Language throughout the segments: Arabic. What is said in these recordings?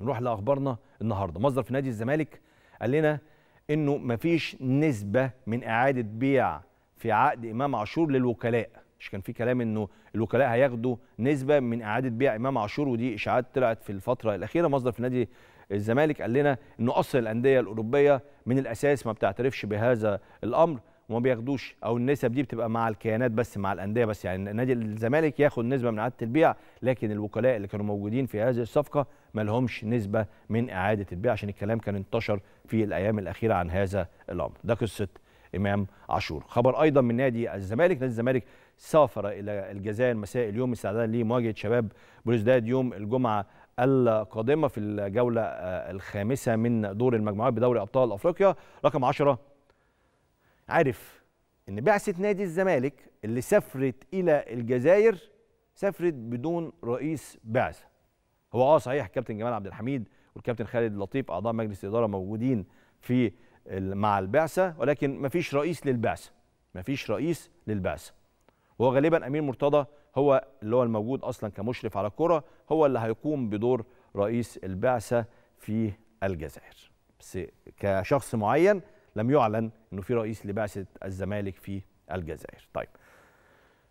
نروح لاخبارنا النهارده مصدر في نادي الزمالك قال لنا انه مفيش نسبه من اعاده بيع في عقد امام عاشور للوكلاء مش كان في كلام انه الوكلاء هياخدوا نسبه من اعاده بيع امام عاشور ودي اشاعات طلعت في الفتره الاخيره مصدر في نادي الزمالك قال لنا انه اصل الانديه الاوروبيه من الاساس ما بتعترفش بهذا الامر وما بياخدوش او النسب دي بتبقى مع الكيانات بس مع الانديه بس يعني نادي الزمالك ياخد نسبه من اعاده البيع لكن الوكلاء اللي كانوا موجودين في هذه الصفقه ما لهمش نسبه من اعاده البيع عشان الكلام كان انتشر في الايام الاخيره عن هذا الامر ده قصه امام عاشور خبر ايضا من نادي الزمالك نادي الزمالك سافر الى الجزائر مساء اليوم استعدادا لمواجهه شباب بلوزداد يوم الجمعه القادمه في الجوله آه، الخامسه من دور المجموعات بدوري ابطال افريقيا رقم 10 عارف ان بعثه نادي الزمالك اللي سافرت الى الجزائر سافرت بدون رئيس بعثه هو اه صحيح كابتن جمال عبد الحميد والكابتن خالد لطيف اعضاء مجلس الاداره موجودين في مع البعثه ولكن مفيش رئيس للبعثه مفيش رئيس للبعثه وهو غالبا امير مرتضى هو اللي هو الموجود اصلا كمشرف على الكره هو اللي هيقوم بدور رئيس البعثه في الجزائر بس كشخص معين لم يعلن انه في رئيس لبعثه الزمالك في الجزائر طيب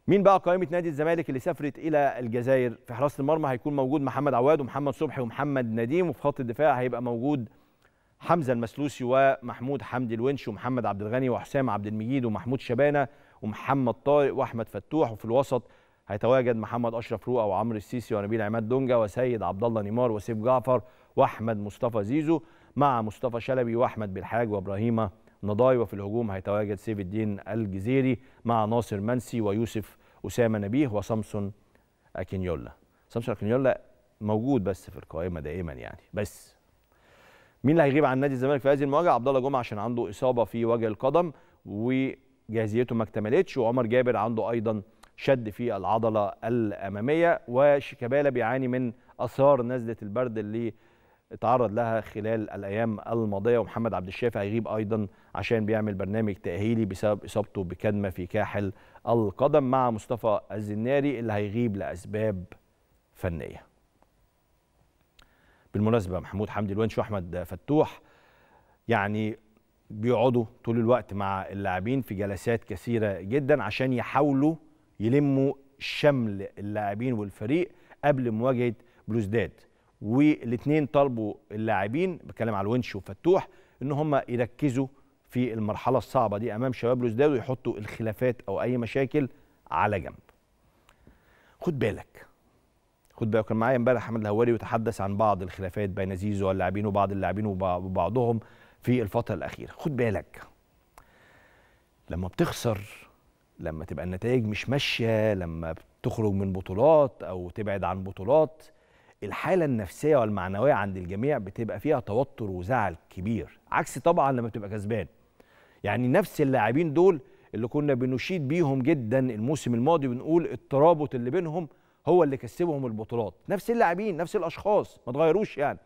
مين بقى قائمه نادي الزمالك اللي سافرت الى الجزائر في حراسه المرمى هيكون موجود محمد عواد ومحمد صبحي ومحمد نديم وفي خط الدفاع هيبقى موجود حمزه المسلوسي ومحمود حمدي الونش ومحمد عبد الغني وحسام عبد المجيد ومحمود شبانه ومحمد طارق واحمد فتوح وفي الوسط هيتواجد محمد اشرف رؤى وعمرو السيسي ونبيل عماد دونجا وسيد عبد الله نيمار وسيف جعفر واحمد مصطفى زيزو مع مصطفى شلبي واحمد بالحاج وابراهيم نضاي وفي الهجوم هيتواجد سيف الدين الجزيري مع ناصر منسي ويوسف اسامه نبيه وسامسون اكينيولا سامسون اكينيولا موجود بس في القائمه دائما يعني بس مين اللي هيغيب عن نادي الزمالك في هذه المواجهه عبد الله جمعه عشان عنده اصابه في وجه القدم وجاهزيته ما اكتملتش وعمر جابر عنده ايضا شد في العضله الاماميه وشيكابالا بيعاني من اثار نزله البرد اللي اتعرض لها خلال الايام الماضيه ومحمد عبد الشافي هيغيب ايضا عشان بيعمل برنامج تاهيلي بسبب اصابته بكدمه في كاحل القدم مع مصطفى الزناري اللي هيغيب لاسباب فنيه. بالمناسبه محمود حمدي الونش واحمد فتوح يعني بيقعدوا طول الوقت مع اللاعبين في جلسات كثيره جدا عشان يحاولوا يلموا شمل اللاعبين والفريق قبل مواجهه بلوزداد والاثنين طالبوا اللاعبين بتكلم على الونش وفتوح ان هم يركزوا في المرحله الصعبه دي امام شباب لوزداد ويحطوا الخلافات او اي مشاكل على جنب خد بالك خد بالك كان معايا امبارح احمد الهواري وتحدث عن بعض الخلافات بين زيزو واللاعبين وبعض اللاعبين وبعضهم في الفتره الاخيره خد بالك لما بتخسر لما تبقى النتائج مش ماشيه لما بتخرج من بطولات او تبعد عن بطولات الحاله النفسيه والمعنويه عند الجميع بتبقى فيها توتر وزعل كبير عكس طبعا لما بتبقى كسبان يعني نفس اللاعبين دول اللي كنا بنشيد بيهم جدا الموسم الماضي بنقول الترابط اللي بينهم هو اللي كسبهم البطولات نفس اللاعبين نفس الاشخاص ما تغيروش يعني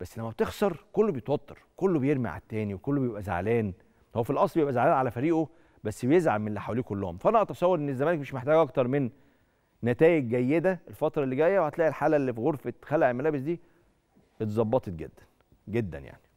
بس لما بتخسر كله بيتوتر كله بيرمي على التاني وكله بيبقى زعلان هو في الاصل بيبقى زعلان على فريقه بس بيزعل من اللي حواليه كلهم فانا اتصور ان الزمالك مش محتاج اكتر من نتائج جيده الفتره اللي جايه وهتلاقي الحاله اللي في غرفه خلع الملابس دي اتظبطت جدا جدا يعني